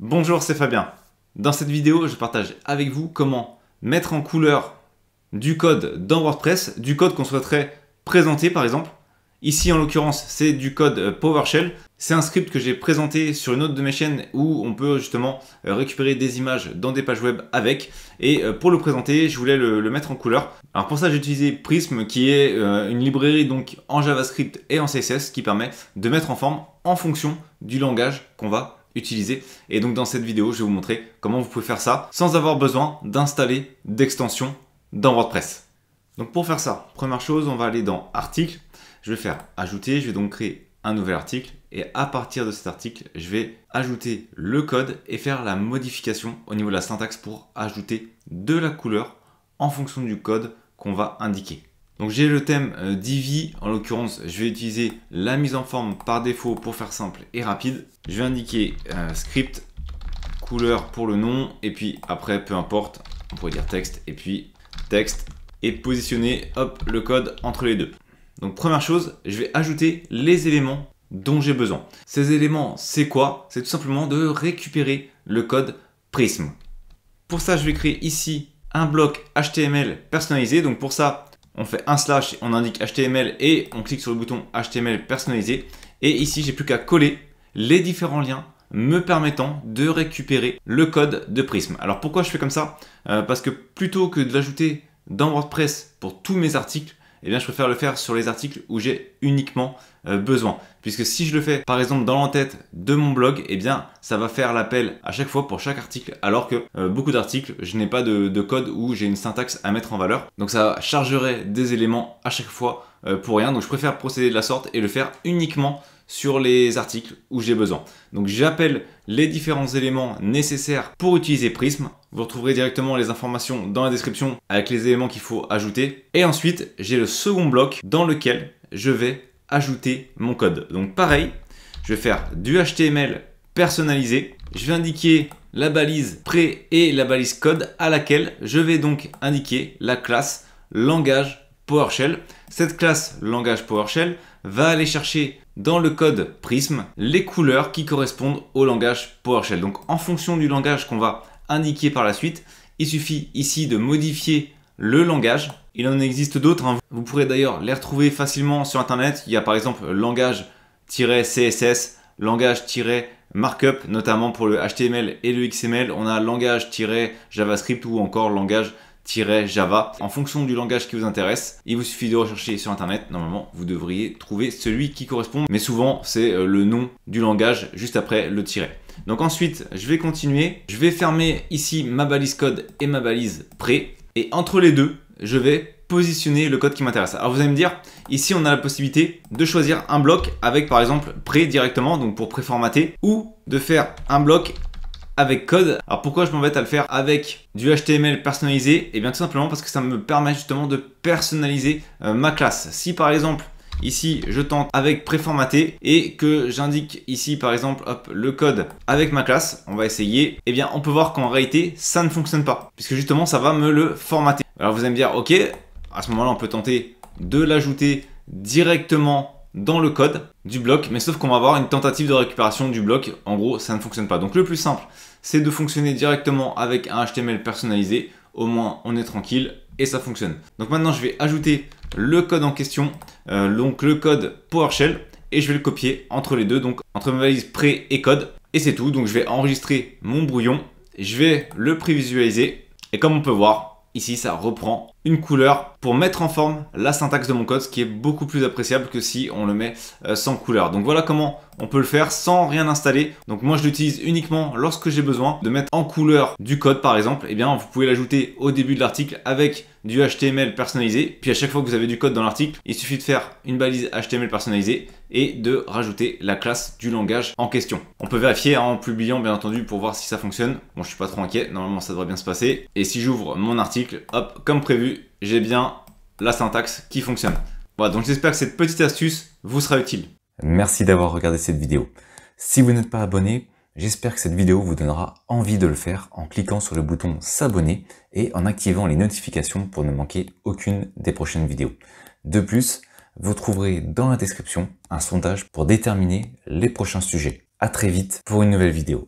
Bonjour, c'est Fabien. Dans cette vidéo, je partage avec vous comment mettre en couleur du code dans WordPress, du code qu'on souhaiterait présenter par exemple. Ici, en l'occurrence, c'est du code PowerShell. C'est un script que j'ai présenté sur une autre de mes chaînes où on peut justement euh, récupérer des images dans des pages web avec. Et euh, pour le présenter, je voulais le, mettre en couleur. Alors pour ça, j'ai utilisé Prism qui est euh, une librairie donc en JavaScript et en CSS qui permet de mettre en forme en fonction du langage qu'on va utiliser. Et donc dans cette vidéo, je vais vous montrer comment vous pouvez faire ça sans avoir besoin d'installer d'extension dans WordPress. Donc pour faire ça, première chose, on va aller dans article. Je vais faire ajouter, je vais donc créer un nouvel article et à partir de cet article, je vais ajouter le code et faire la modification au niveau de la syntaxe pour ajouter de la couleur en fonction du code qu'on va indiquer. Donc j'ai le thème euh, Divi, en l'occurrence je vais utiliser la mise en forme par défaut pour faire simple et rapide. Je vais indiquer euh, script, couleur pour le nom, et puis après peu importe, on pourrait dire texte, et puis texte, et positionner le code entre les deux. Donc première chose, je vais ajouter les éléments dont j'ai besoin. Ces éléments, c'est quoi C'est tout simplement de récupérer le code Prism. Pour ça, je vais créer ici un bloc HTML personnalisé. Donc pour ça, on fait un slash, on indique HTML et on clique sur le bouton HTML personnalisé. Et ici, j'ai plus qu'à coller les différents liens me permettant de récupérer le code de Prism. Alors pourquoi je fais comme ça euh, Parce que plutôt que de l'ajouter dans WordPress pour tous mes articles, eh bien je préfère le faire sur les articles où j'ai uniquement euh, besoin. Puisque si je le fais par exemple dans l'entête de mon blog, eh bien ça va faire l'appel à chaque fois pour chaque article, alors que euh, beaucoup d'articles, je n'ai pas de, code ou j'ai une syntaxe à mettre en valeur. Donc ça chargerait des éléments à chaque fois euh, pour rien. Donc je préfère procéder de la sorte et le faire uniquement sur les articles où j'ai besoin. Donc j'appelle les différents éléments nécessaires pour utiliser Prism vous retrouverez directement les informations dans la description avec les éléments qu'il faut ajouter. Et ensuite, j'ai le second bloc dans lequel je vais ajouter mon code. Donc pareil, je vais faire du HTML personnalisé. Je vais indiquer la balise pré et la balise code à laquelle je vais donc indiquer la classe langage PowerShell. Cette classe langage PowerShell va aller chercher dans le code Prism les couleurs qui correspondent au langage PowerShell. Donc en fonction du langage qu'on va indiqué par la suite. Il suffit ici de modifier le langage. Il en existe d'autres, hein. vous pourrez d'ailleurs les retrouver facilement sur Internet. Il y a par exemple langage-css, langage-markup, notamment pour le HTML et le XML. On a langage-javascript ou encore langage Java en fonction du langage qui vous intéresse. Il vous suffit de rechercher sur internet, normalement vous devriez trouver celui qui correspond, mais souvent c'est euh, le nom du langage juste après le tiret. Donc ensuite, je vais continuer, je vais fermer ici ma balise code et ma balise pré et entre les deux, je vais positionner le code qui m'intéresse. Alors vous allez me dire, ici on a la possibilité de choisir un bloc avec par exemple pré directement, donc pour préformater, ou de faire un bloc avec code. Alors pourquoi je m'embête à le faire avec du HTML personnalisé Et eh bien tout simplement parce que ça me permet justement de personnaliser euh, ma classe. Si par exemple ici je tente avec préformaté et que j'indique ici par exemple le code avec ma classe, on va essayer, et eh bien on peut voir qu'en réalité ça ne fonctionne pas puisque justement ça va me le formater. Alors vous allez me dire ok, à ce moment là on peut tenter de l'ajouter directement dans le code du bloc, mais sauf qu'on va avoir une tentative de récupération du bloc. En gros, ça ne fonctionne pas. Donc le plus simple, c'est de fonctionner directement avec un HTML personnalisé. Au moins, on est tranquille et ça fonctionne. Donc maintenant, je vais ajouter le code en question, euh, donc le code PowerShell, et je vais le copier entre les deux, donc entre ma valise pré et code. Et c'est tout, donc je vais enregistrer mon brouillon, je vais le prévisualiser, et comme on peut voir, ici, ça reprend une couleur pour mettre en forme la syntaxe de mon code, ce qui est beaucoup plus appréciable que si on le met euh, sans couleur. Donc voilà comment on peut le faire sans rien installer. Donc moi je l'utilise uniquement lorsque j'ai besoin de mettre en couleur du code par exemple. Et eh bien vous pouvez l'ajouter au début de l'article avec du HTML personnalisé. Puis à chaque fois que vous avez du code dans l'article, il suffit de faire une balise HTML personnalisée et de rajouter la classe du langage en question. On peut vérifier hein, en publiant bien entendu pour voir si ça fonctionne. Bon je suis pas trop inquiet, normalement ça devrait bien se passer. Et si j'ouvre mon article, hop, comme prévu, j'ai bien la syntaxe qui fonctionne. Voilà, donc j'espère que cette petite astuce vous sera utile. Merci d'avoir regardé cette vidéo. Si vous n'êtes pas abonné, j'espère que cette vidéo vous donnera envie de le faire en cliquant sur le bouton s'abonner et en activant les notifications pour ne manquer aucune des prochaines vidéos. De plus, vous trouverez dans la description un sondage pour déterminer les prochains sujets. À très vite pour une nouvelle vidéo.